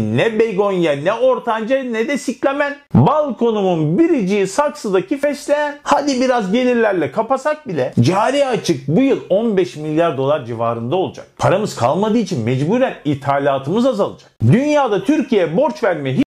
ne begonya ne ortanca ne de siklamen. Balkonumun biriciği saksıdaki fesleğen. Hadi biraz gelirlerle kapasak bile cari açık bu yıl 15 milyar dolar civarında olacak. Paramız kalmadığı için mecburen ithalatımız azalacak. Dünyada Türkiye borç verme